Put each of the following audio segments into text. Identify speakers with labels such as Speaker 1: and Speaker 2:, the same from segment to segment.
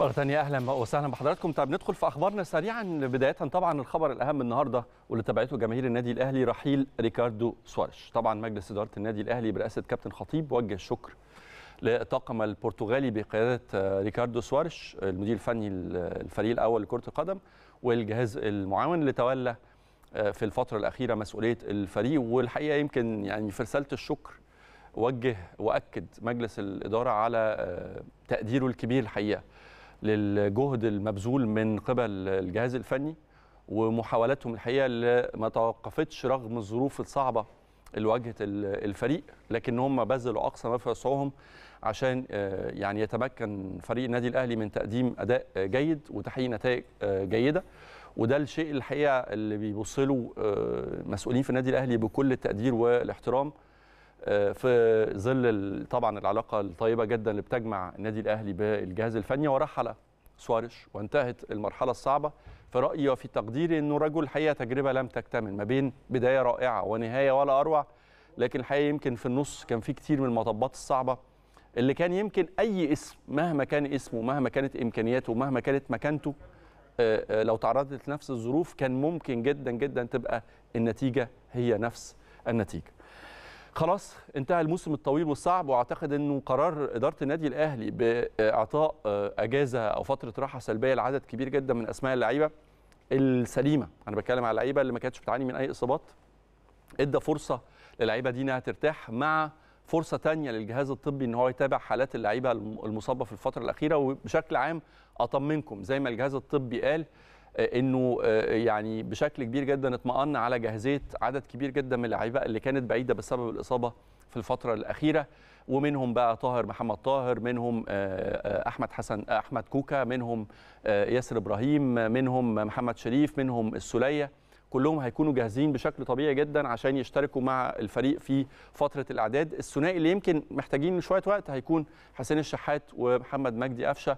Speaker 1: مرة ثانية أهلا وسهلا بحضراتكم طيب ندخل في أخبارنا سريعا بداية طبعا الخبر الأهم النهاردة واللي تابعته جماهير النادي الأهلي رحيل ريكاردو سواريش طبعا مجلس إدارة النادي الأهلي برئاسة كابتن خطيب وجه الشكر للطاقم البرتغالي بقيادة ريكاردو سواريش المدير الفني الفريق الأول لكرة القدم والجهاز المعاون اللي تولى آه، في الفترة الأخيرة مسؤولية الفريق والحقيقة يمكن يعني في رسالة الشكر وجه وأكد مجلس الإدارة على آه، تقديره الكبير الحقيقة للجهد المبذول من قبل الجهاز الفني ومحاولاتهم الحقيقه اللي ما توقفتش رغم الظروف الصعبه اللي واجهت الفريق لكن هم بذلوا اقصى ما في وسعهم عشان آه، يعني يتمكن فريق النادي الاهلي من تقديم اداء آه، جيد وتحقيق نتائج آه، جيده وده الشيء الحقيقه اللي بيبص له مسؤولين في النادي الاهلي بكل التقدير والاحترام آه، في ظل طبعا العلاقه الطيبه جدا اللي بتجمع النادي الاهلي بالجهاز الفني ورحل سواريش وانتهت المرحله الصعبه في رايي وفي تقديري انه رجل الحقيقه تجربه لم تكتمل ما بين بدايه رائعه ونهايه ولا اروع لكن الحقيقه يمكن في النص كان في كتير من المطبات الصعبه اللي كان يمكن اي اسم مهما كان اسمه مهما كانت امكانياته مهما كانت مكانته آه، آه، لو تعرضت لنفس الظروف كان ممكن جدا جدا تبقى النتيجه هي نفس النتيجه خلاص انتهى الموسم الطويل والصعب واعتقد انه قرار اداره النادي الاهلي باعطاء آه، اجازه او فتره راحه سلبيه لعدد كبير جدا من اسماء اللعيبه السليمه انا بتكلم على اللعيبه اللي ما كانتش بتعاني من اي اصابات ادى فرصه للعيبه دي انها ترتاح مع فرصه تانية للجهاز الطبي ان هو يتابع حالات اللعيبه المصابه في الفتره الاخيره وبشكل عام اطمنكم زي ما الجهاز الطبي قال آه، انه آه، يعني بشكل كبير جدا اطمأن على جاهزيه عدد كبير جدا من اللعيبه اللي كانت بعيده بسبب الاصابه في الفتره الاخيره ومنهم بقى طاهر محمد طاهر منهم آه، احمد حسن احمد كوكا منهم ياسر ابراهيم منهم محمد شريف منهم السوليه كلهم هيكونوا جاهزين بشكل طبيعي جدا عشان يشتركوا مع الفريق في فتره الاعداد الثنائي اللي يمكن محتاجين شويه وقت هيكون حسين الشحات ومحمد مجدي قفشه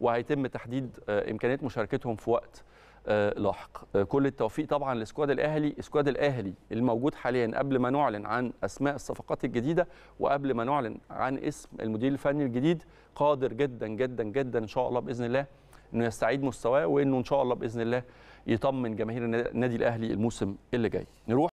Speaker 1: وهيتم تحديد آه، امكانيه مشاركتهم في وقت آه، لاحق آه، كل التوفيق طبعا لسكواد الاهلي سكواد الاهلي الموجود حاليا قبل ما نعلن عن اسماء الصفقات الجديده وقبل ما نعلن عن اسم المدير الفني الجديد قادر جدا جدا جدا ان شاء الله باذن الله انه يستعيد مستواه وانه ان شاء الله باذن الله يطمن جماهير النادي الاهلي الموسم اللي جاي نروح